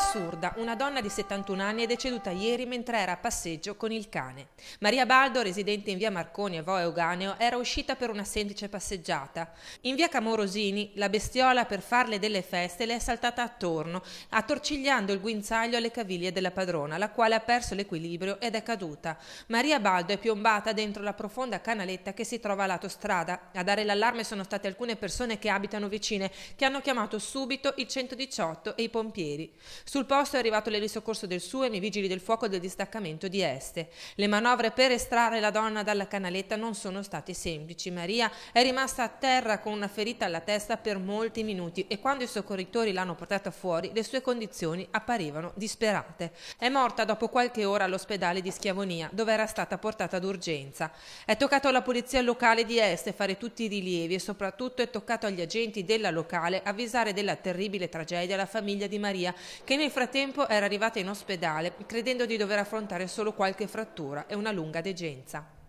assurda, una donna di 71 anni è deceduta ieri mentre era a passeggio con il cane. Maria Baldo, residente in via Marconi a Voe Euganeo, era uscita per una semplice passeggiata. In via Camorosini, la bestiola per farle delle feste le è saltata attorno, attorcigliando il guinzaglio alle caviglie della padrona, la quale ha perso l'equilibrio ed è caduta. Maria Baldo è piombata dentro la profonda canaletta che si trova a lato strada. A dare l'allarme sono state alcune persone che abitano vicine, che hanno chiamato subito il 118 e i pompieri. Sul posto è arrivato l'elisoccorso del SUEM, i vigili del fuoco del distaccamento di Este. Le manovre per estrarre la donna dalla canaletta non sono state semplici. Maria è rimasta a terra con una ferita alla testa per molti minuti e quando i soccorritori l'hanno portata fuori le sue condizioni apparivano disperate. È morta dopo qualche ora all'ospedale di Schiavonia dove era stata portata d'urgenza. È toccato alla polizia locale di Este fare tutti i rilievi e soprattutto è toccato agli agenti della locale avvisare della terribile tragedia la famiglia di Maria che nel frattempo era arrivata in ospedale credendo di dover affrontare solo qualche frattura e una lunga degenza.